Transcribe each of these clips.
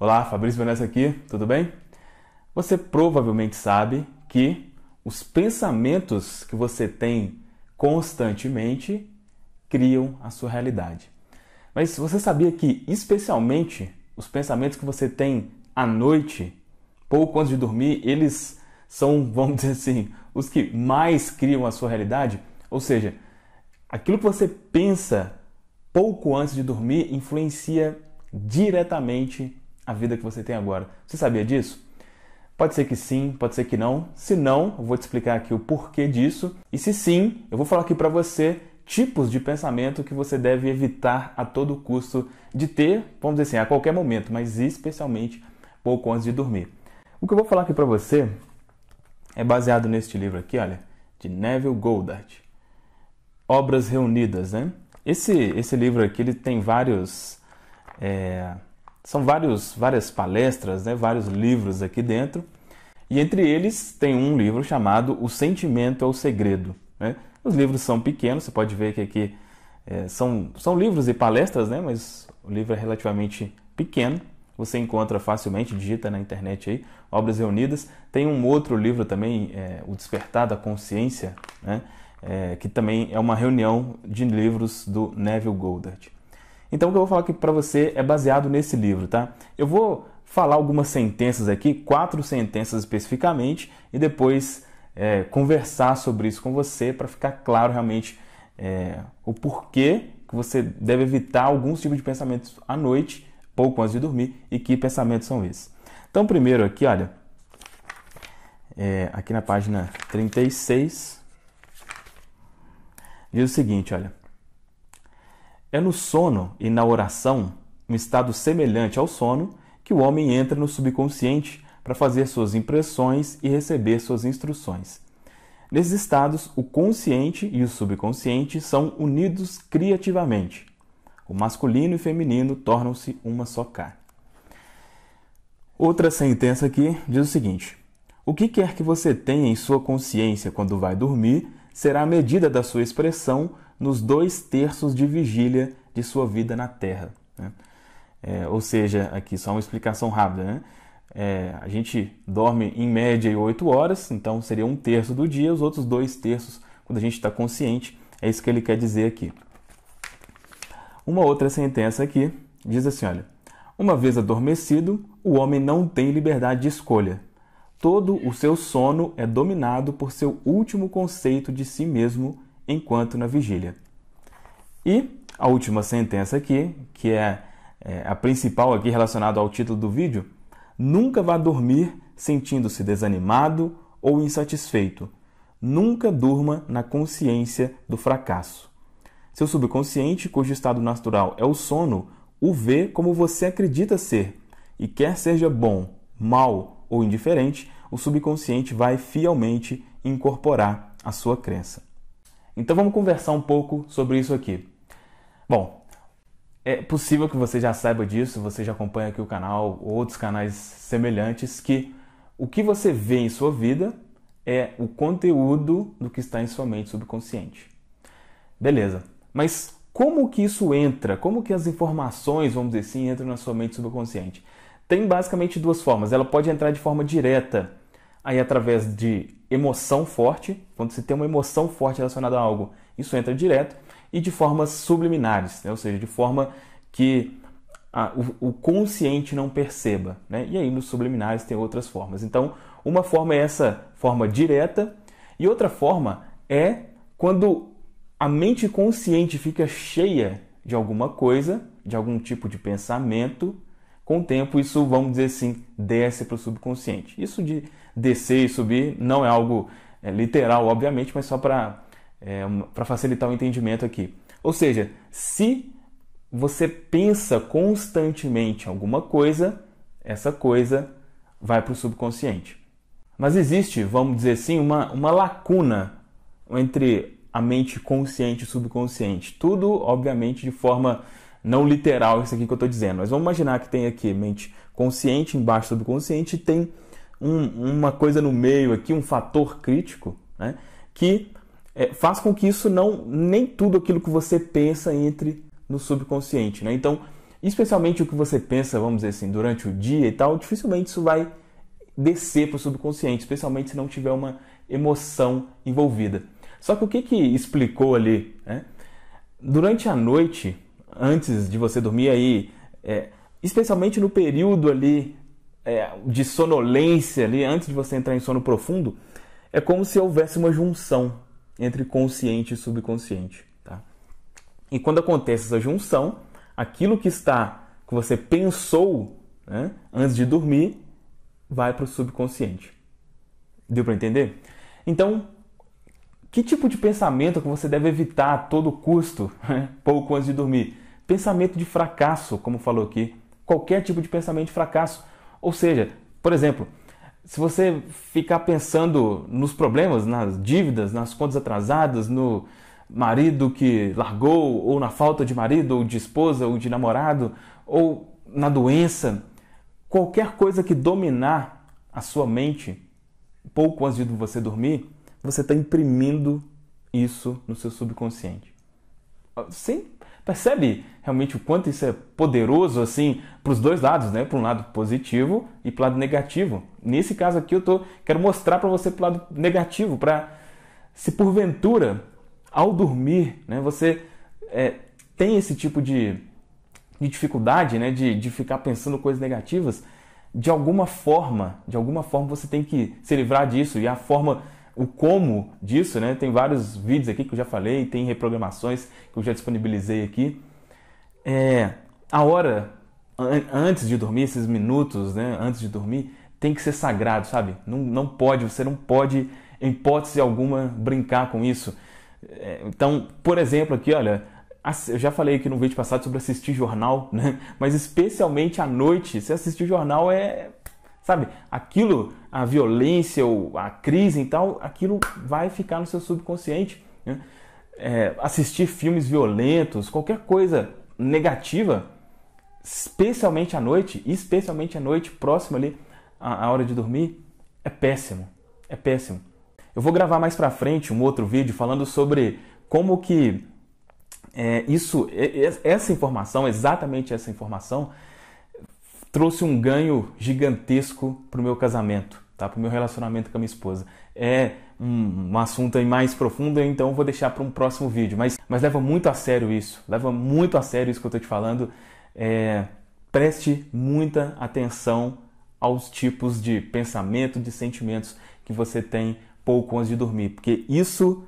Olá, Fabrício Vanessa aqui, tudo bem? Você provavelmente sabe que os pensamentos que você tem constantemente criam a sua realidade. Mas você sabia que, especialmente, os pensamentos que você tem à noite, pouco antes de dormir, eles são, vamos dizer assim, os que mais criam a sua realidade? Ou seja, aquilo que você pensa pouco antes de dormir influencia diretamente a vida que você tem agora. Você sabia disso? Pode ser que sim, pode ser que não. Se não, eu vou te explicar aqui o porquê disso. E se sim, eu vou falar aqui para você tipos de pensamento que você deve evitar a todo custo de ter, vamos dizer assim, a qualquer momento, mas especialmente pouco antes de dormir. O que eu vou falar aqui para você é baseado neste livro aqui, olha, de Neville Goddard. Obras reunidas, né? Esse, esse livro aqui ele tem vários é, são vários, várias palestras, né, vários livros aqui dentro. E entre eles tem um livro chamado O Sentimento é o Segredo. Né? Os livros são pequenos, você pode ver que aqui é, são, são livros e palestras, né? mas o livro é relativamente pequeno. Você encontra facilmente, digita na internet aí, Obras Reunidas. Tem um outro livro também, é, O Despertar da Consciência, né? É, que também é uma reunião de livros do Neville Goddard. Então o que eu vou falar aqui para você é baseado nesse livro, tá? Eu vou falar algumas sentenças aqui, quatro sentenças especificamente, e depois é, conversar sobre isso com você para ficar claro realmente é, o porquê que você deve evitar alguns tipos de pensamentos à noite, pouco antes de dormir, e que pensamentos são esses. Então, primeiro aqui, olha, é, aqui na página 36, diz o seguinte, olha. É no sono e na oração, um estado semelhante ao sono, que o homem entra no subconsciente para fazer suas impressões e receber suas instruções. Nesses estados, o consciente e o subconsciente são unidos criativamente. O masculino e feminino tornam-se uma só carne. Outra sentença aqui diz o seguinte: O que quer que você tenha em sua consciência quando vai dormir será a medida da sua expressão nos dois terços de vigília de sua vida na Terra. Né? É, ou seja, aqui só uma explicação rápida, né? É, a gente dorme em média 8 horas, então seria um terço do dia, os outros dois terços, quando a gente está consciente, é isso que ele quer dizer aqui. Uma outra sentença aqui diz assim: olha, uma vez adormecido, o homem não tem liberdade de escolha. Todo o seu sono é dominado por seu último conceito de si mesmo enquanto na vigília. E a última sentença aqui, que é, é a principal aqui relacionada ao título do vídeo, nunca vá dormir sentindo-se desanimado ou insatisfeito. Nunca durma na consciência do fracasso. Seu subconsciente, cujo estado natural é o sono, o vê como você acredita ser, e quer seja bom, mal ou indiferente, o subconsciente vai fielmente incorporar a sua crença. Então vamos conversar um pouco sobre isso aqui. Bom, é possível que você já saiba disso, você já acompanha aqui o canal, outros canais semelhantes, que o que você vê em sua vida é o conteúdo do que está em sua mente subconsciente. Beleza, mas como que isso entra? Como que as informações, vamos dizer assim, entram na sua mente subconsciente? Tem basicamente duas formas. Ela pode entrar de forma direta, aí através de emoção forte, quando você tem uma emoção forte relacionada a algo, isso entra direto, e de formas subliminares, né? ou seja, de forma que o, o, consciente não perceba. Né? E aí nos subliminares tem outras formas. Então, uma forma é essa forma direta, e outra forma é quando a mente consciente fica cheia de alguma coisa, de algum tipo de pensamento, com o tempo isso, vamos dizer assim, desce para o subconsciente. Isso de descer e subir, não é algo é, literal, obviamente, mas só para é, facilitar o entendimento aqui. Ou seja, se você pensa constantemente em alguma coisa, essa coisa vai para o subconsciente. Mas existe, vamos dizer assim, uma, uma lacuna entre a mente consciente e subconsciente. Tudo, obviamente, de forma não literal, isso aqui que eu estou dizendo. Mas vamos imaginar que tem aqui mente consciente, embaixo subconsciente, e tem um, uma coisa no meio aqui, um fator crítico, né? que é, faz com que isso não nem tudo aquilo que você pensa entre no subconsciente, né? Então, especialmente o que você pensa, vamos dizer assim, durante o dia e tal, dificilmente isso vai descer para o subconsciente, especialmente se não tiver uma emoção envolvida. Só que o que que explicou ali? Né? Durante a noite, antes de você dormir aí, é, especialmente no período ali é, de sonolência ali, antes de você entrar em sono profundo, é como se houvesse uma junção entre consciente e subconsciente. Tá? E quando acontece essa junção, aquilo que está, que você pensou né, antes de dormir, vai para o subconsciente. Deu para entender? Então, que tipo de pensamento que você deve evitar a todo custo, né, pouco antes de dormir? Pensamento de fracasso, como falou aqui. Qualquer tipo de pensamento de fracasso ou seja, por exemplo, se você ficar pensando nos problemas, nas dívidas, nas contas atrasadas, no marido que largou, ou na falta de marido, ou de esposa, ou de namorado, ou na doença, qualquer coisa que dominar a sua mente pouco antes de você dormir, você está imprimindo isso no seu subconsciente. Ah, Sem Percebe realmente o quanto isso é poderoso assim para os dois lados, né? Para um lado positivo e para o lado negativo. Nesse caso aqui eu tô quero mostrar para você para o lado negativo, para se porventura ao dormir, né? Você é, tem esse tipo de, de dificuldade, né? De, de ficar pensando coisas negativas. De alguma forma, de alguma forma você tem que se livrar disso e a forma o como disso, né? Tem vários vídeos aqui que eu já falei, tem reprogramações que eu já disponibilizei aqui. É, a hora an antes de dormir, esses minutos, né? Antes de dormir, tem que ser sagrado, sabe? Não, não pode, você não pode, em hipótese alguma, brincar com isso. É, então, por exemplo, aqui, olha, eu já falei aqui no vídeo passado sobre assistir jornal, né? Mas especialmente à noite, se assistir jornal é Sabe, aquilo, a violência ou a crise e tal, aquilo vai ficar no seu subconsciente. Né? É, assistir filmes violentos, qualquer coisa negativa, especialmente à noite, especialmente à noite, próximo ali à, à hora de dormir, é péssimo. É péssimo. Eu vou gravar mais pra frente um outro vídeo falando sobre como que é, isso, é, é, essa informação, exatamente essa informação, trouxe um ganho gigantesco para o meu casamento, tá? para o meu relacionamento com a minha esposa. É um, um assunto aí mais profundo, então vou deixar para um próximo vídeo. Mas, mas leva muito a sério isso, leva muito a sério isso que eu estou te falando. É, preste muita atenção aos tipos de pensamento, de sentimentos que você tem pouco antes de dormir, porque isso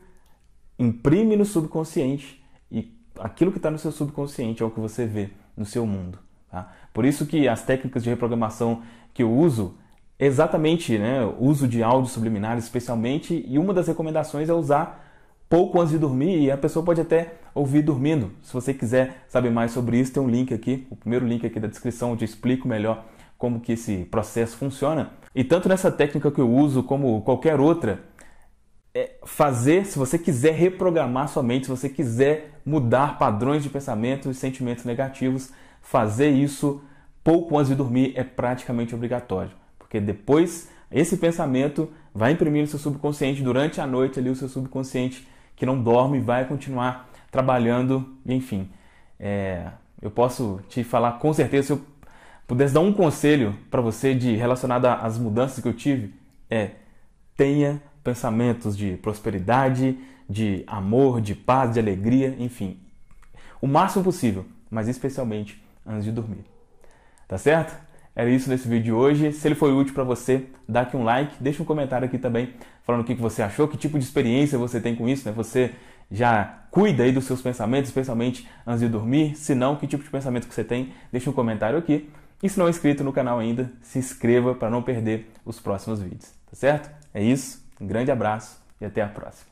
imprime no subconsciente e aquilo que está no seu subconsciente é o que você vê no seu mundo. Tá? Por isso que as técnicas de reprogramação que eu uso, exatamente, né, uso de áudios subliminares especialmente, e uma das recomendações é usar pouco antes de dormir, e a pessoa pode até ouvir dormindo. Se você quiser saber mais sobre isso, tem um link aqui, o primeiro link aqui da descrição, onde eu explico melhor como que esse processo funciona. E tanto nessa técnica que eu uso, como qualquer outra, é fazer, se você quiser reprogramar sua mente, se você quiser mudar padrões de pensamento e sentimentos negativos, fazer isso pouco antes de dormir é praticamente obrigatório, porque depois esse pensamento vai imprimir no seu subconsciente durante a noite ali o seu subconsciente que não dorme vai continuar trabalhando, enfim. É, eu posso te falar com certeza se eu pudesse dar um conselho para você de relacionado às mudanças que eu tive é tenha pensamentos de prosperidade, de amor, de paz, de alegria, enfim, o máximo possível, mas especialmente antes de dormir. Tá certo? Era isso nesse vídeo de hoje. Se ele foi útil para você, dá aqui um like, deixa um comentário aqui também falando o que você achou, que tipo de experiência você tem com isso, né? Você já cuida aí dos seus pensamentos, especialmente antes de dormir? Se não, que tipo de pensamento que você tem? Deixa um comentário aqui. E se não é inscrito no canal ainda, se inscreva para não perder os próximos vídeos, tá certo? É isso, um grande abraço e até a próxima.